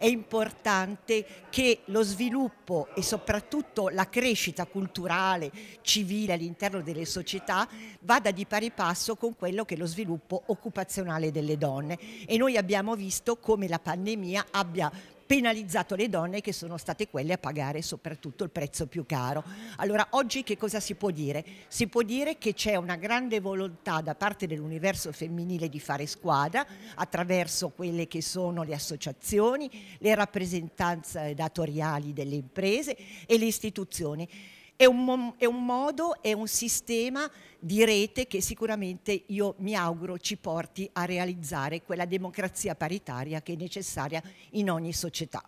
è importante che lo sviluppo e soprattutto la crescita culturale, civile all'interno delle società vada di pari passo con quello che è lo sviluppo occupazionale delle donne e noi abbiamo visto come la pandemia abbia penalizzato le donne che sono state quelle a pagare soprattutto il prezzo più caro. Allora oggi che cosa si può dire? Si può dire che c'è una grande volontà da parte dell'universo femminile di fare squadra attraverso quelle che sono le associazioni, le rappresentanze datoriali delle imprese e le istituzioni è un, è un modo, è un sistema di rete che sicuramente io mi auguro ci porti a realizzare quella democrazia paritaria che è necessaria in ogni società.